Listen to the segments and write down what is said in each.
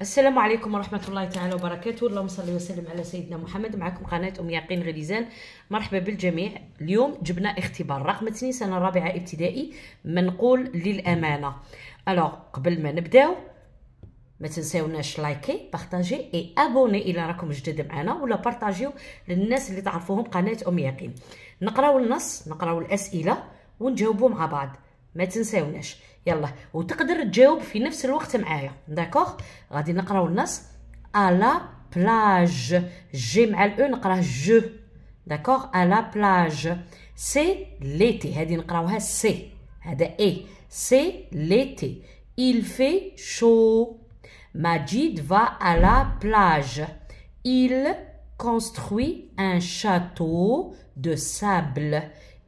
السلام عليكم ورحمة الله تعالى وبركاته اللهم صل وسلم على سيدنا محمد معكم قناة أم يقين غليزان مرحبا بالجميع اليوم جبنا اختبار رقم 2 سنة رابعة ابتدائي منقول للأمانة ألوغ قبل ما نبداو ما تنساوناش لايكي بارطاجي اي ابوني الا راكم جدد معنا ولا بارطاجيو للناس اللي تعرفوهم قناه ام يقين نقراو النص نقراو الاسئله ونجاوبو مع بعض ما تنساوناش يلا وتقدر تجاوب في نفس الوقت معايا داكوغ غادي نقراو النص لا بلاج جي مع الاو e، نقراه جو داكوغ لا بلاج سي ليتي هادي نقراوها سي هذا اي سي ليتي il fait chaud Majid va à la plage il construit un château de sable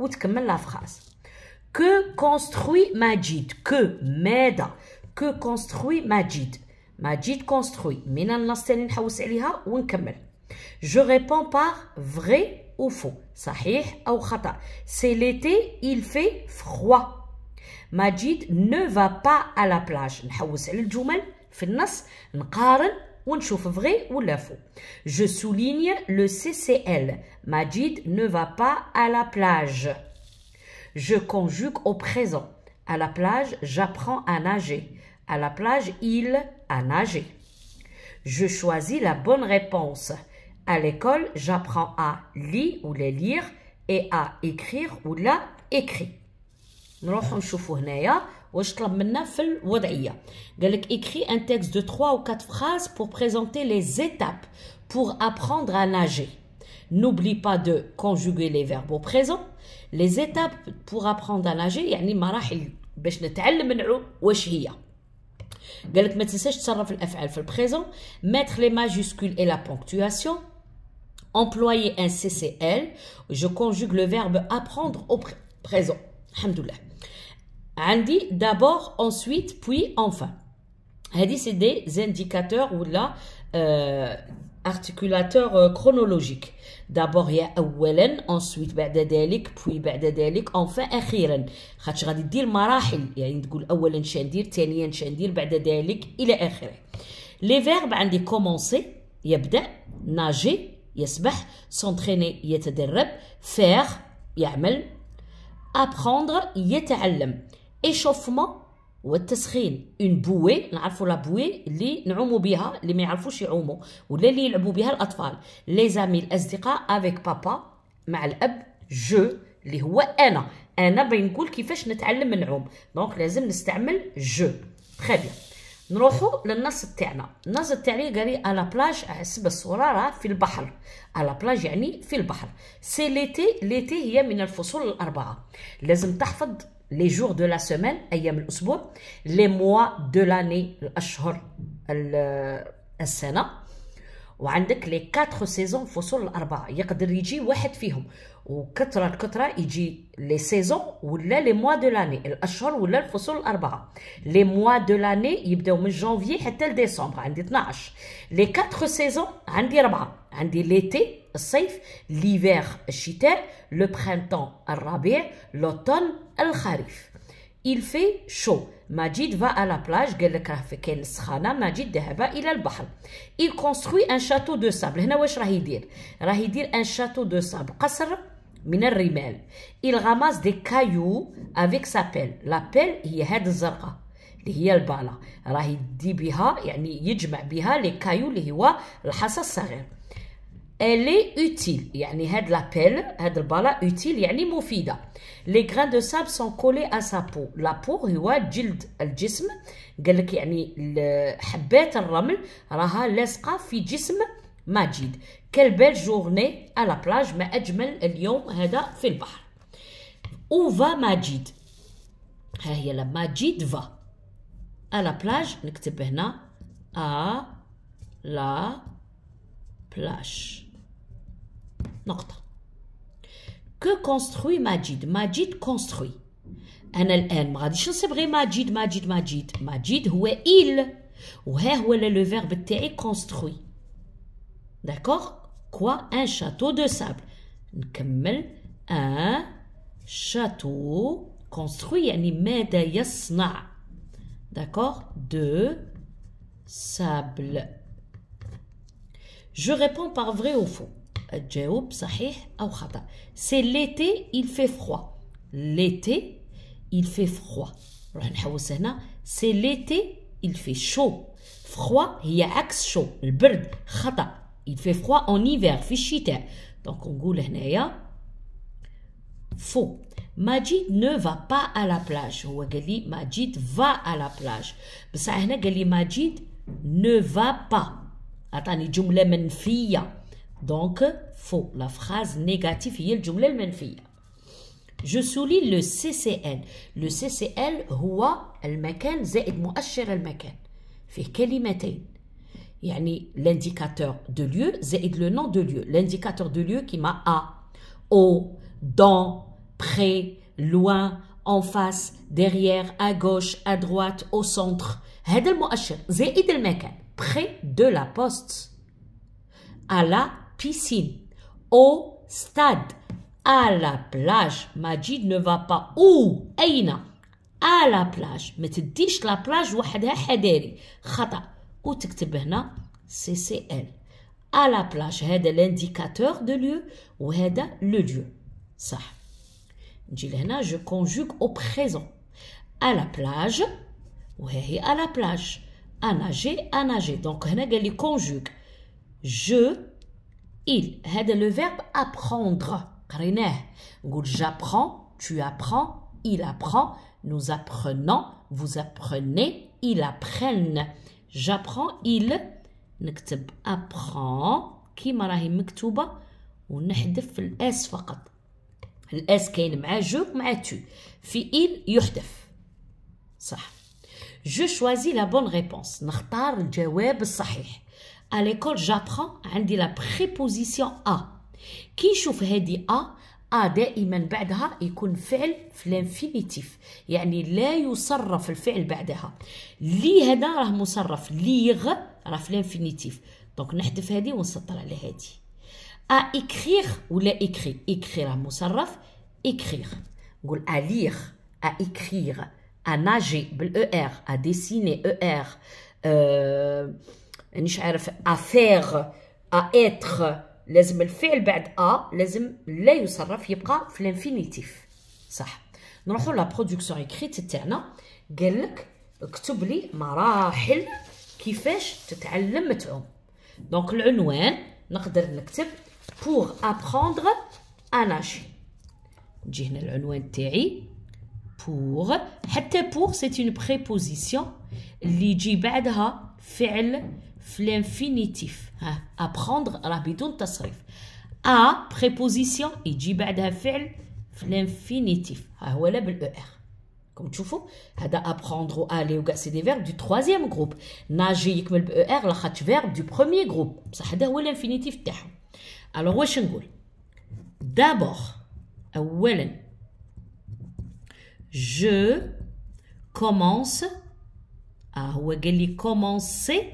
ou t'kemmel la phrase. Que construit Majid Que m'aide Que construit Majid Majid construit. Minan l'astelin haous aliha ou n'kemmel. Je réponds par vrai ou faux. Sahih ou khata. C'est l'été, il fait froid. Majid ne va pas à la plage. N'haous al-djoumel. Finnas. N'karen vrai ou faux. Je souligne le CCL. Majid ne va pas à la plage. Je conjugue au présent. À la plage, j'apprends à nager. À la plage, il a nagé. Je choisis la bonne réponse. À l'école, j'apprends à lire ou les lire et à écrire ou la écrit. نروحو نشوفو هنايا واش طلب منا في الوضعيه قال لك écris un texte de 3 ou 4 phrases pour présenter les étapes pour apprendre à nager n'oublie pas de conjuguer les verbes au présent les étapes pour apprendre à nager يعني مراحل باش نتعلم نعوم واش هي قال لك ما تنساش تصرف الافعال في البريزون mettre les majuscules et la ponctuation employer un CCL je conjugue le verbe apprendre au présent الحمد لله عندي دابور ensuite بوي enfin هادي سي دي زانديكاتور ولا ارتيكولاتور كرونولوجيك دابور هي اولا انسويت بعد ذلك بوي بعد ذلك اونفا اخيرا خاطش غادي دير مراحل يعني تقول اولا شندير ثانيا شندير بعد ذلك الى اخره لي فيرب عندي كومونسي يبدا ناجي يسبح سونتريني يتدرب فير يعمل apprendre يتعلم échauffement والتسخين اون بوي نعرفوا لا بوي اللي نعوموا بها اللي ما يعرفوش يعوموا ولا اللي يلعبوا بها الاطفال لي زامي الاصدقاء افيك بابا مع الاب جو اللي هو انا انا بغي نقول كيفاش نتعلم نعوم دونك لازم نستعمل جو تري بيان نروحوا للنص تاعنا النص تاعي قالي على بلاج احسب الصوره راه في البحر على بلاج يعني في البحر سي ليتي ليتي هي من الفصول الاربعه لازم تحفظ لي جور دو لا سيمين ايام الاسبوع لي موا دو لاني الاشهر السنه وعندك لي كاتر سيزون فصول الاربعه يقدر يجي واحد فيهم Les quatre, saisons les saisons ou les mois de l'année. les mois de l'année, janvier et décembre. Les quatre saisons, l'été, l'hiver, le le printemps, le l'automne, le il fait chaud. Majid va à la plage, Majid Il construit un château de sable. un château de sable. Il ramasse des cailloux avec sa pelle. La pelle هي هاد الزرقاء اللي هي البالة راه يدي بها يعني يجمع بها لي كايو اللي هو الحصى الصغير الي utile يعني هاد لابيل هاد البالا utile يعني مفيدة لي grains de sable sont collés à sa peau la peau هو جلد الجسم قالك يعني حبات الرمل راها لاصقة في جسم ماجد كالبيل جورني على بلاج ما أجمل اليوم هذا في البحر وفا ماجد ها هي لا ماجد فا على بلاج نكتب هنا ا لا بلاش Que construit Majid? Majid construit. NLN. M'a dit, je Majid, Majid, Majid. Majid, où est-il? Où est le verbe te construit? D'accord? Quoi? Un château de sable. Un château construit. D'accord? De sable. Je réponds par vrai ou faux. تجاوب صحيح أو خطأ سي ليتي il fait froid l'été il fait froid نروح نحوس هنا سي ليتي il fait chaud froid هي عكس شو البرد خطأ il fait froid en hiver في الشتاء دونك نقول هنايا فو ماجيد نو فا با على بلاج هو قال لي ماجيد فا على بلاج بصح هنا قال لي ماجيد نو فا با عطاني جمله منفيه Donc, faux. La phrase négative le même fil Je souligne le CCL. Le CCL هو المكان زائد al-makan. فيه kalimatayn. yani l'indicateur de lieu zaid le nom de lieu. L'indicateur de lieu qui m'a à, au, dans, près, loin, en face, derrière, à gauche, à droite, au centre. Près de la poste. À la piscine, au stade, à la plage. Majid ne va pas où Aïna À la plage. Mais tu dis la plage Où où tes CCL. À la plage. C'est l'indicateur de lieu ou le lieu. Ça. Jilena, je conjugue au présent. À la plage oui à la plage. À nager, à nager. Donc conjugue. Je il c'est le verbe apprendre j'apprends tu apprends il apprend nous apprenons vous apprenez il apprennent j'apprends il نكتب apprend كيما راهي مكتوبه ونحذف الاس فقط الاس كاين مع جو مع tu ». في il يحذف صح جو choisis la bonne réponse. نختار الجواب الصحيح À l'école, j'apprends, عندي la préposition à. كي يشوف هذه à, آ دائما بعدها يكون فعل في الانفينيتيف يعني لا يصرف الفعل بعدها لي هذا راه مصرف ليغ راه في الانفينيتيف دونك نحذف هذه ونسطر على هذه ا اكريغ ولا اكري اكري راه مصرف اكريغ نقول ا ليغ ا اكريغ ا ناجي بالاو ار ا ديسيني او ار أه مانيش يعني عارف افير اتر لازم الفعل بعد ا لازم لا يصرف يبقى في الانفينيتيف صح نروحو لا برودكسيون ايكريت تاعنا قال لك اكتب لي مراحل كيفاش تتعلم تعوم دونك العنوان نقدر نكتب بور ابروندر اناشي نجي هنا العنوان تاعي بور حتى بور سي اون بريبوزيسيون اللي يجي بعدها فعل l'infinitif. Apprendre hein, à la bidon tasrif. A, préposition, et j'y bada fil, l'infinitif. E, Comme tu fous, ada d'apprendre à aller ou gasser des verbes du troisième groupe. Nager yik mel er, la chat verbe du premier groupe. Ça a ou l'infinitif ta. Alors, wesh D'abord, a wellen. Je commence. Ah, commencé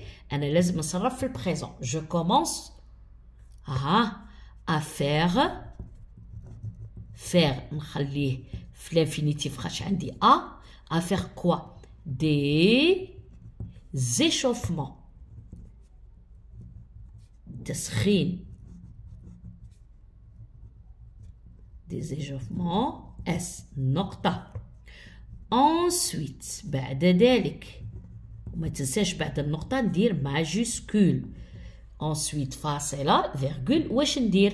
je commence ah, à faire faire F ah, à faire quoi des échauffements des des échauffements s Nokta. ensuite après de Maintenant, je peux te dire majuscule. Ensuite, face à la virgule, où je vais dire,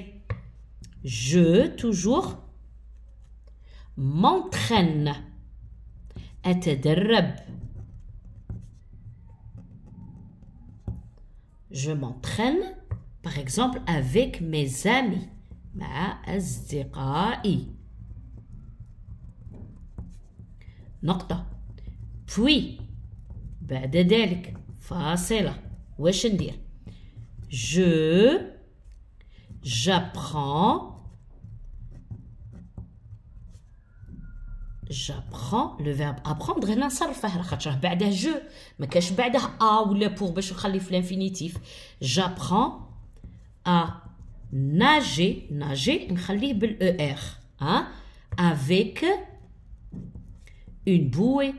je toujours m'entraîne à te Je m'entraîne, par exemple, avec mes amis. Ma aszirai. Puis. Après cela, où est-ce Je j'apprends j'apprends le verbe apprendre. Non, ça le faire. Après, après je mais qu'est-ce que je fais après? ou les pourbes, je le mets en infinitif. J'apprends à nager nager. Je mets en infinitif le er. avec une bouée.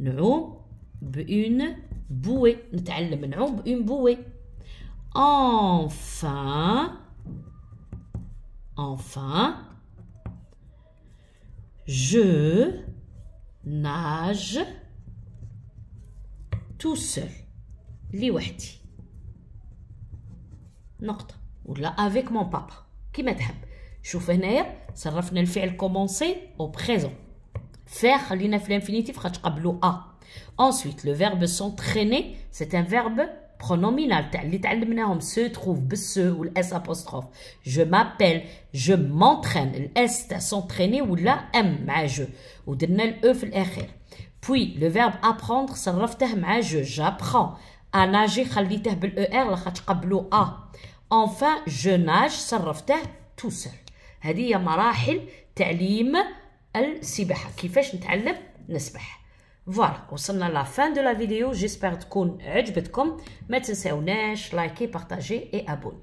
Non une bouée نتعلم نعوم une bouée enfin enfin je nage tout seul لي وحدي نقطة ولا avec mon papa qui تحب شوف هنايا صرفنا الفعل commencer au présent faire خلينا في Ensuite, le verbe s'entraîner, c'est un verbe pronominal. L'italien se trouve, se ou s apostrophe. Je m'appelle, je m'entraîne. S s'entraîner ou la m je ou e, Puis le verbe apprendre, c'est je j'apprends. À nager, er, e la a. Enfin, je nage, je tout seul. C'est-à-dire, il y a marahil, t'alim, al-sibaha. Qui fait, voilà, à la fin de la vidéo. J'espère que vous avez aimé. N'oubliez pas de likez, partagez et abonnez-vous.